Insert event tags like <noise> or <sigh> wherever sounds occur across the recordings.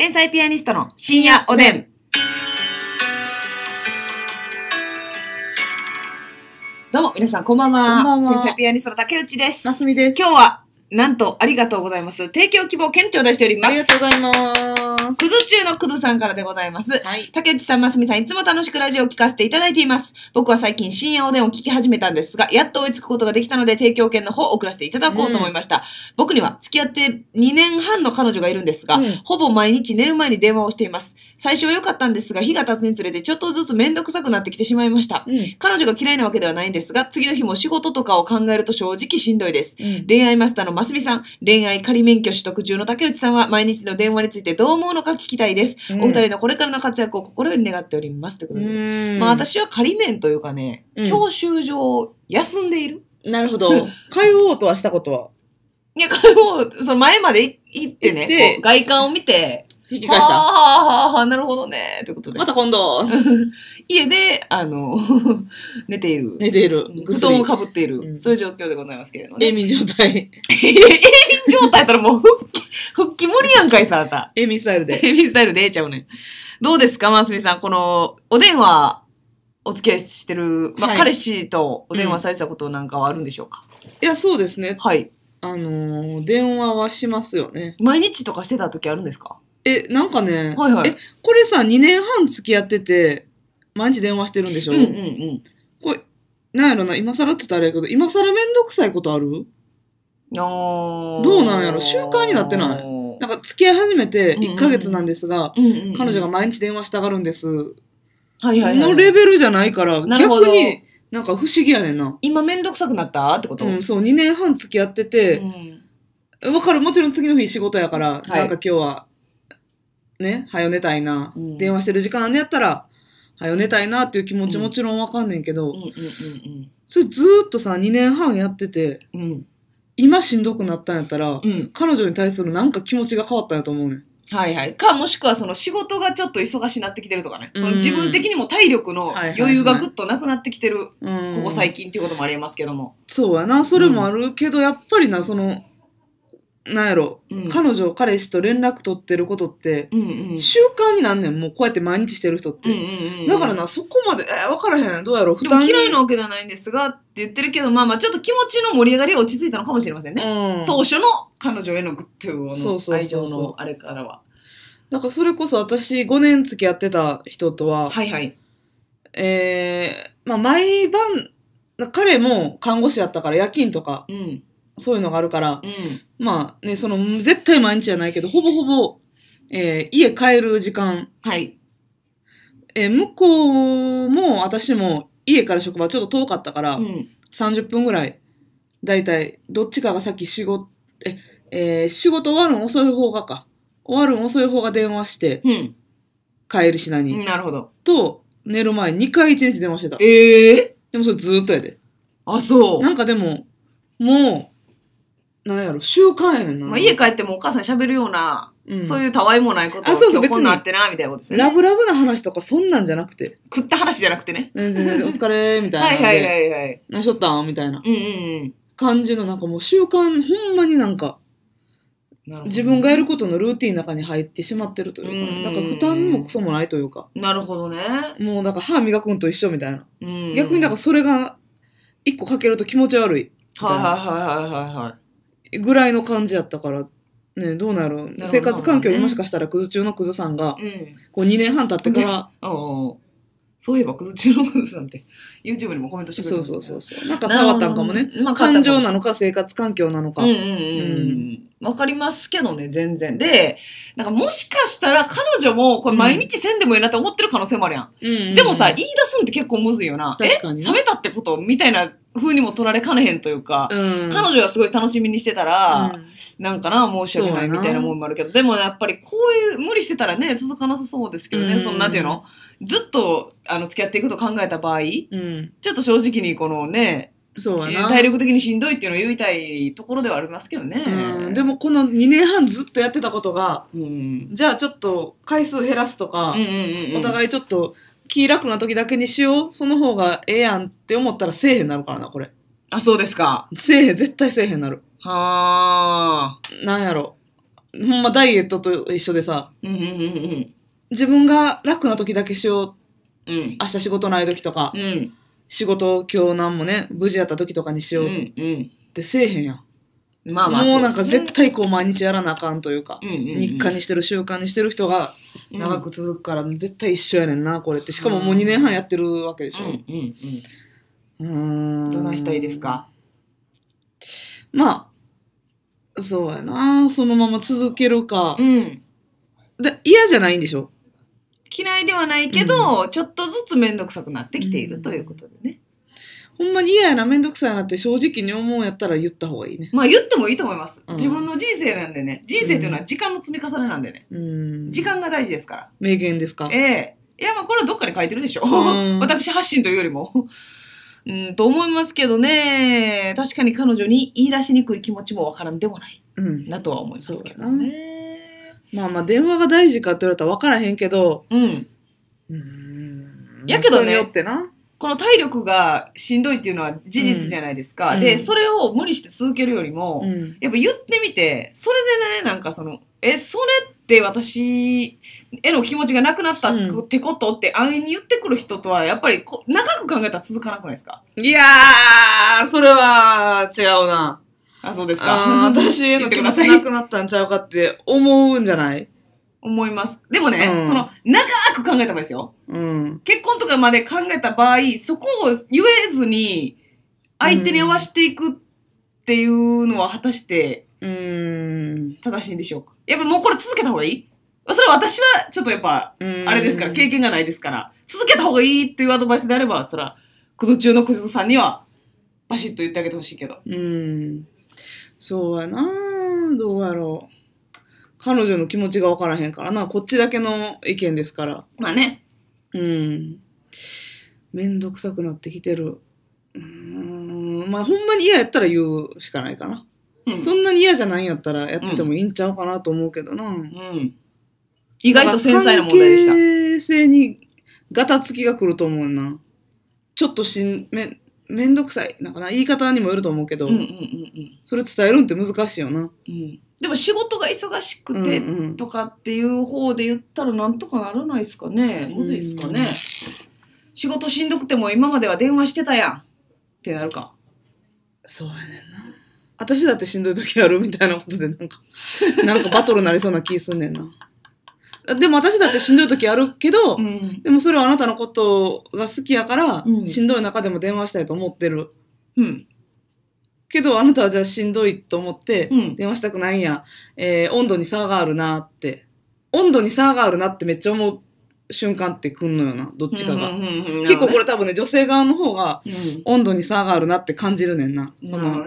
天才ピアニストの深夜おでん。どうも、皆さん、こんばんは。こんばんは天才ピアニストの竹内です。ますみです。今日は、なんと、ありがとうございます。提供希望、県庁出しております。ありがとうございます。くず中のくずさんからでございます。はい。竹内さん、ますみさん、いつも楽しくラジオを聞かせていただいています。僕は最近深夜おでんを聞き始めたんですが、やっと追いつくことができたので、提供券の方を送らせていただこうと思いました。うん、僕には付き合って2年半の彼女がいるんですが、うん、ほぼ毎日寝る前に電話をしています。最初は良かったんですが、日が経つにつれてちょっとずつめんどくさくなってきてしまいました。うん、彼女が嫌いなわけではないんですが、次の日も仕事とかを考えると正直しんどいです。恋愛マスターのますみさん、恋愛仮免許取得中の竹内さんは、毎日の電話についてどう思うのか聞きたいです。うん、お二人のこれからの活躍を心より願っております。ということで。まあ、私は仮免というかね、うん、教習所休んでいる。なるほど。<laughs> 通おうとはしたことはいや、通おう、その前まで行ってね、て外観を見て、引き返した。はあ、なるほどね。ということで。また今度。<laughs> 家で、あの、<laughs> 寝ている。寝ている。布団をかぶっている、うん、そういう状況でございますけれども、ね。永眠状態。永 <laughs> 眠状態やったらもう復帰、復帰無理やんかいさ、あた。永眠スタイルで。永眠スタイルでええちゃうねん。どうですか、ますみさん。この、お電話、お付き合いしてる、まあ、はい、彼氏とお電話されてたことなんかはあるんでしょうか、うん、いや、そうですね。はい。あのー、電話はしますよね。毎日とかしてた時あるんですかえ、なんかね、はいはい、え、これさ、2年半付き合ってて、毎日電話してるんでしょ、うんうんうん、これ、なんやろな、今更って言ったらあれやけど、今更めんどくさいことあるあどうなんやろ習慣になってないなんか付き合い始めて1か月なんですが、うんうん、彼女が毎日電話したがるんです。はいはい、はい、のレベルじゃないから、逆になんか不思議やねんな。今めんどくさくなったってこと、うん、そう、2年半付き合ってて、わ、うん、かる、もちろん次の日仕事やから、はい、なんか今日はね、早寝たいな、うん電話してる時間あやったら、早寝たいなっていう気持ちもちろんわかんねんけど、うんうんそれずーっとさ、2年半やってて、うん今しんどくなったんやったら、うん彼女に対するなんか気持ちが変わったんやと思うねん。はいはいかもしくはその仕事がちょっと忙しになってきてるとかね、その自分的にも体力の余裕がぐっとなくなってきてる、ここ最近っていうこともありえますけども、そうやな、それもあるけど、やっぱりな、その、なんやろ、うん彼女彼氏と連絡取ってることってうんうん習慣になんねんもうこうやって毎日してる人っうんうて、んうんだからなそこまでえー、分からへんどうやろう負でも嫌いなわけではないんですがって言ってるけどまあまあちょっと気持ちの盛り上がりが落ち着いたのかもしれませんね、うん、当初の彼女へのグッドそそうのそう愛情のあれからはだからそれこそ私5年付き合ってた人とは、はいはいえーまあ、毎晩彼も看護師やったから夜勤とかうんそういうのがあるから、うん、まあね、その、絶対毎日じゃないけど、ほぼほぼ、えー、家帰る時間。はい。えー、向こうも私も家から職場ちょっと遠かったから、うん、30分ぐらい、だいたい、どっちかがさっき仕事、え、えー、仕事終わるん遅い方がか。終わるん遅い方が電話して、うん、帰るしなに。なるほど。と、寝る前2回1日電話してた。ええー、でもそれずっとやで。あ、そう。なんかでも、もう、なんやろ、習慣やねんな。まあ、家帰ってもお母さん喋るような、うん、そういうたわいもないことあそうそう別日なあってな、みたいなことですね。ラブラブな話とかそんなんじゃなくて。食った話じゃなくてね。全然全然、お疲れ、みたいな。はいはいはいはい。何しとったんみたいな。うんうんうん。感じの、なんかもう習慣、ほんまになんか、ね、自分がやることのルーティンの中に入ってしまってるというか、なんか負担もクソもないというか。なるほどね。もうんか歯磨くんと一緒みたいな。逆にんかそれが、一個かけると気持ち悪い。はいはいはいはいはい。ぐらいの感じやったから、ね、どうなるん生活環境にもしかしたらクズ中のクズさんが、こう2年半経ってから、そういえば、クズ中のクズなんて、YouTube にもコメントしてくれそうそうそうそう。なんか変わったんかもね。。まあ、感情なのか生活環境なのか。うんうんうんうん。わかりますけどね、全然。で、なんかもしかしたら彼女もこれ毎日せんでもいいなって思ってる可能性もあるやん。うんでもさ、言い出すんって結構むずいよな。確かにえ冷めたってことみたいな風にも取られかねへんというか、うん、彼女がすごい楽しみにしてたら、うん、なんかな申し訳ないみたいなもんもあるけどでもやっぱりこういう無理してたらね続かなさそうですけどね、うん、そなっていうのずっとあの付き合っていくと考えた場合、うん、ちょっと正直にこのねそう体力的にしんどいっていうのを言いたいところではありますけどね、うん、でもこの2年半ずっとやってたことが、うん、じゃあちょっと回数減らすとか、うんうんうんうん、お互いちょっと気楽な時だけにしよう。その方がええやんって思ったらせえへんなるからな、これ。あ、そうですか。せえへん、絶対せえへんなる。はあ。なんやろ。ほんまダイエットと一緒でさ、うんうんうんうん、自分が楽な時だけしよう。うん。明日仕事ない時とか、うん、仕事今日何もね、無事やった時とかにしよううんうん。ってせえへんやん。まあまあ、もうなんか絶対こう毎日やらなあかんというか、うんうんうん、日課にしてる習慣にしてる人が長く続くから、絶対一緒やねんなこれってしかももう2年半やってるわけでしょ。うんうん、うん、どないしたいですかまあそうやなそのまま続けるか,、うん、だ嫌じゃないんでしょ嫌いではないけど、うん、ちょっとずつ面倒くさくなってきているということでね。ほんまに嫌やな、めんどくさいなって正直に思うやったら言った方がいいね。まあ言ってもいいと思います。うん自分の人生なんでね。人生というのは時間の積み重ねなんでね。うん。時間が大事ですから。名言ですかええいや、まあこれはどっかに書いてるでしょ。ん <laughs> 私発信というよりも。<laughs> うん、と思いますけどね。確かに彼女に言い出しにくい気持ちもわからんでもないうん。なとは思いますけどね。まあまあ、電話が大事かって言われたら分からへんけど、うん。うん。やけどねよってな。この体力がしんどいっていうのは事実じゃないですか。うん、で、それを無理して続けるよりも、うん、やっぱ言ってみて、それでね、なんかその、え、それって私への気持ちがなくなったってことって安易に言ってくる人とは、やっぱりこ長く考えたら続かなくないですかいやー、それは違うな。あ、そうですか。<laughs> 私への気持ちなくなったんちゃうかって思うんじゃない思います。でもね、うん、その、長く考えた場合ですよ。うん、結婚とかまで考えた場合、そこを言えずに、相手に合わしていくっていうのは果たして、正しいんでしょうか。やっぱもうこれ続けた方がいいそれは私はちょっとやっぱ、あれですから、経験がないですから、続けた方がいいっていうアドバイスであれば、そら、クズ中のクズさんには、バシッと言ってあげてほしいけど。うん。そうやなどうやろう。彼女の気持ちが分からへんからな、こっちだけの意見ですから。まあね。うん。めんどくさくなってきてる。うん。まあ、ほんまに嫌やったら言うしかないかな。うん、そんなに嫌じゃないんやったらやっててもいいんちゃうかなと思うけどな。うん。意外と繊細な問題でした。関性にガタつきが来ると思うな。ちょっとしん、め、めんどくさい。なんかな、言い方にもよると思うけど、うんうんうんうん、それ伝えるんって難しいよな。うんでも仕事が忙しくてとかっていう方で言ったらなんとかならないですかね、むずいですかね、仕事しんどくても今までは電話してたやんってなるかそうやねんな私だってしんどい時あるみたいなことでなんか <laughs> なんかバトルなりそうな気すんねんなでも私だってしんどい時あるけど、うん、でもそれはあなたのことが好きやから、うん、しんどい中でも電話したいと思ってる、うん、けどあなたはじゃあしんどいと思って、電話したくないんや、えー温度に差があるなって温度に差があるなってめっちゃ思う瞬間ってくんのよなどっちかが、結構これ多分ね女性側の方が温度に差があるなって感じるねんなの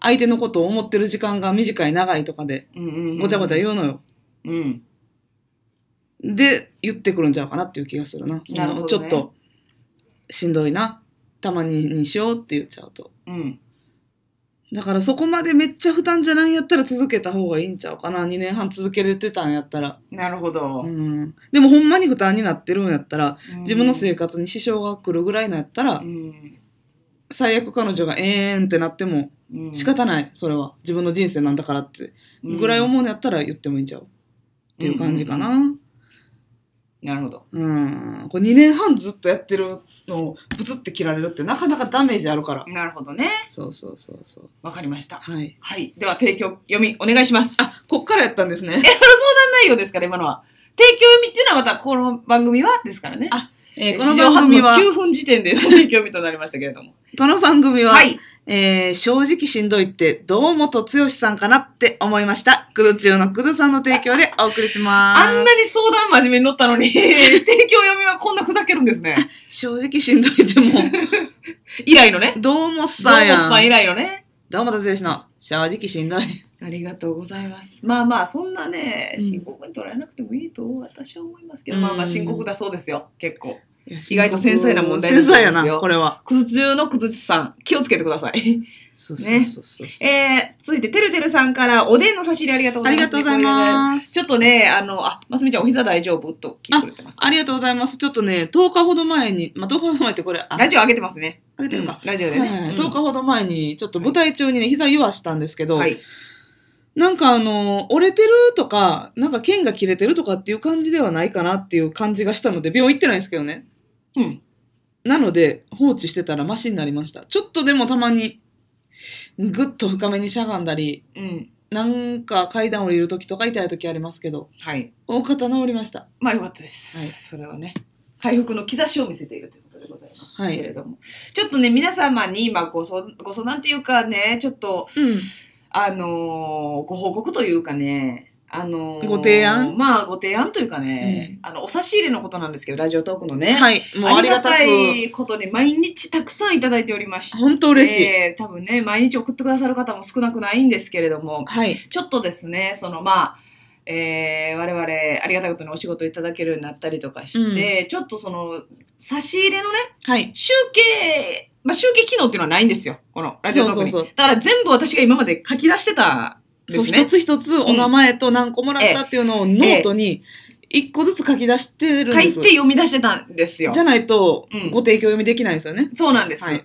相手のことを思ってる時間が短い長いとかでごちゃごちゃ言うのよ、うんで言ってくるんちゃうかなっていう気がするなそのなるほどねちょっとしんどいなたまににしようって言っちゃうとうんだからそこまでめっちゃ負担じゃないんやったら続けた方がいいんちゃうかな。2年半続けれてたんやったら。なるほど。うん。でもほんまに負担になってるんやったら、うん自分の生活に支障が来るぐらいなんやったら、うん最悪彼女がえーんってなってもうん仕方ない、それは。自分の人生なんだからって。ぐらい思うんやったら言ってもいいんちゃうっていう感じかな。うんなるほど。うん。これ2年半ずっとやってるのをブツって切られるってなかなかダメージあるから。なるほどね。そうそうそうそう。わかりました。はい。はい。では提供読みお願いします。あ、こっからやったんですね。え、相談内容ですから、今のは。提供読みっていうのはまたこの番組はですからね。あ、えー、この番組は。史上初の9分時点で提供読みとなりましたけれども。この番組は、はい。えー、正直しんどいって堂本剛さんかなって思いました。クズ中のくずさんの提供でお送りします。あんなに相談真面目に乗ったのに、<laughs> 提供読みはこんなふざけるんですね。正直しんどいってもう。<laughs> 以来のね。堂本さんやん。堂本さん以来のね。堂本剛の正直しんどい。ありがとうございます。まあまあ、そんなね、深刻に捉えなくてもいいと私は思いますけど、うん、まあまあ深刻だそうですよ、結構。意外と繊細な問題ですよ。繊細やな、これは。く中のくずさん、気をつけてください。そうそうそうそうね。えー、続いて、てるてるさんから、おでんの差し入れありがとうございます、ありがとうございます。ちょっとね、あの、あ、ますみちゃん、お膝大丈夫と聞いてくれてます、あ。ありがとうございます。ちょっとね、10日ほど前に、まあ、10日ほど前ってこれ、ラジオ上げてますね。上げてるか。うん、ラジオでね、はい、10日ほど前に、ちょっと舞台中にね、膝弱したんですけど、はいなんかあの、折れてるとか、なんか剣が切れてるとかっていう感じではないかなっていう感じがしたので、病院行ってないんですけどね。うん。なので、放置してたらマシになりました。ちょっとでもたまに、ぐっと深めにしゃがんだり、うん。なんか階段降りる時とか痛い時ありますけど、はい。治りました。まあよかったです。はい。それはね。回復の兆しを見せているということでございます、はい、けれどもちょっとね皆様に今ごご相談っていうかねちょっと、うん、あのー、ご報告というかねあのー、ご提案まあ、ご提案というかね、うん、あの、お差し入れのことなんですけど、ラジオトークのね。はい。もうありがたいことに毎日たくさんいただいておりまして。本当嬉しい。多分ね、毎日送ってくださる方も少なくないんですけれども、はい。ちょっとですね、その、まあ、えー、我々ありがたいことにお仕事いただけるようになったりとかして、うん、ちょっとその差し入れのね、はい、集計、まあ、集計機能っていうのはないんですよこのラジオトークにだから全部私が今まで書き出してたそう、ね、一つ一つお名前と何個もらったっていうのをノートに一個ずつ書き出してるんです書いて読み出してたんですよ。じゃないと、ご提供読みできないですよね。うん、そうなんです。はい、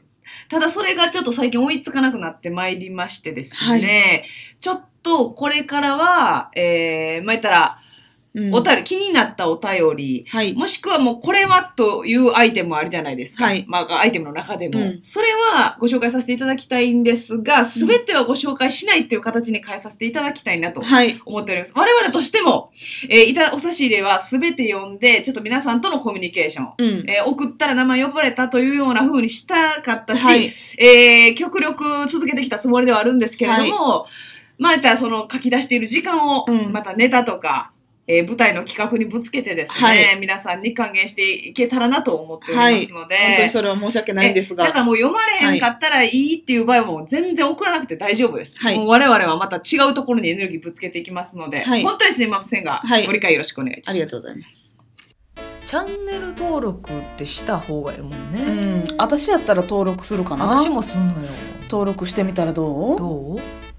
ただそれがちょっと最近追いつかなくなってまいりましてですね、はい、ちょっとこれからは、えー、まあ、言ったら、うんおたる気になったお便り、はい。もしくはもうこれはというアイテムあるじゃないですか。はいまあ、アイテムの中でも、うんそれはご紹介させていただきたいんですが、すべてはご紹介しないっていう形に変えさせていただきたいなと思っております。我々としても、えーいた、お差し入れはすべて読んで、ちょっと皆さんとのコミュニケーション、うん。えー送ったら名前呼ばれたというような風にしたかったし、はい。えー極力続けてきたつもりではあるんですけれども、まあ、たその書き出している時間を、うんまたネタとか、えー、舞台の企画にぶつけてですね、はい、皆さんに還元していけたらなと思っておりますので、はい、本当にそれは申し訳ないんですが。だからもう読まれへんかったらいいっていう場合も全然送らなくて大丈夫です。はい、もう我々はまた違うところにエネルギーぶつけていきますので、はい、本当にすみませんが、ご理解よろしくお願いします。ありがとうございます。チャンネル登録ってした方がいいもんね。うん。私やったら登録するかな。私もすんのよ。登録してみたらどうどう